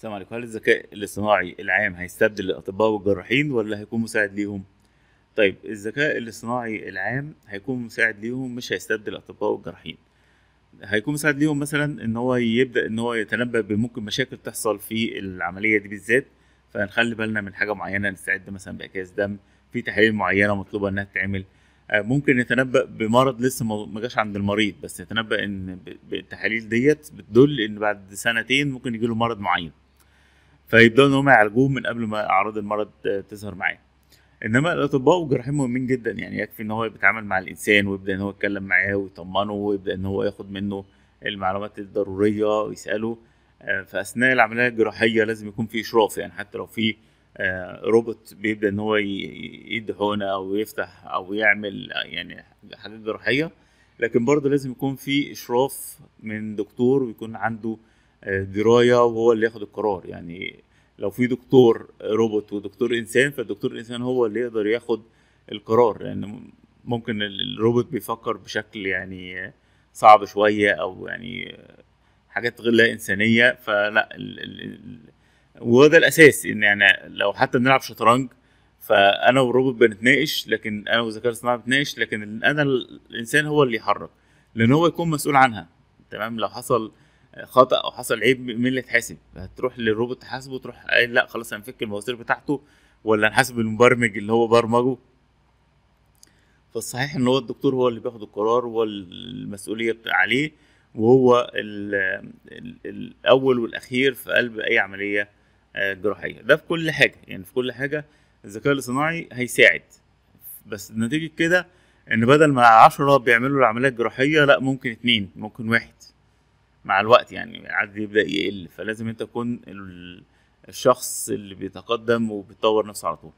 السلام عليكم هل الذكاء الاصطناعي العام هيستبدل الاطباء والجراحين ولا هيكون مساعد ليهم طيب الذكاء الاصطناعي العام هيكون مساعد ليهم مش هيستبدل الاطباء والجراحين هيكون مساعد ليهم مثلا ان هو يبدا ان هو يتنبأ بممكن مشاكل تحصل في العمليه دي بالذات فنخلي بالنا من حاجه معينه نستعد مثلا باكياس دم في تحاليل معينه مطلوبه انها تتعمل آه، ممكن يتنبا بمرض لسه ما جاش عند المريض بس يتنبا ان التحاليل ديت بتدل ان بعد سنتين ممكن يجيله مرض معين فيبداوا ان هم يعالجوه من قبل ما اعراض المرض تظهر معاه انما الاطباء والجراحين مهمين جدا يعني يكفي ان هو بيتعامل مع الانسان ويبدا ان هو يتكلم معاه ويطمنه ويبدا ان هو ياخد منه المعلومات الضروريه ويساله آه، فاثناء العمليه الجراحيه لازم يكون في اشراف يعني حتى لو في آه، روبوت بيبدا ان هو يدي حقنه او يفتح او يعمل يعني حاجات جراحيه لكن برضه لازم يكون في اشراف من دكتور ويكون عنده آه، درايه وهو اللي ياخد القرار يعني لو في دكتور روبوت ودكتور انسان فالدكتور الانسان هو اللي يقدر ياخد القرار لان يعني ممكن الروبوت بيفكر بشكل يعني صعب شويه او يعني حاجات غير لا انسانيه فلا ال ال وده الاساس ان يعني لو حتى بنلعب شطرنج فانا والروبوت بنتناقش لكن انا والذكاء الصناعي بنتناقش لكن انا الانسان هو اللي يحرك لان هو يكون مسؤول عنها تمام لو حصل خطا او حصل عيب مين اللي اتحاسب هتروح للروبوت تحاسبه تروح قايل لا خلاص هنفك المواسير بتاعته ولا نحاسب المبرمج اللي هو برمجه فالصحيح ان هو الدكتور هو اللي بياخد القرار هو المسؤوليه عليه وهو الـ الـ الاول والاخير في قلب اي عمليه آه، جراحيه ده في كل حاجه يعني في كل حاجه الذكاء الاصطناعي هيساعد بس نتيجه كده ان بدل ما عشرة بيعملوا العمليه الجراحيه لا ممكن اتنين ممكن واحد مع الوقت يعني العدد يبدا يقل فلازم انت تكون الشخص اللي بيتقدم وبيطور نفسه على طول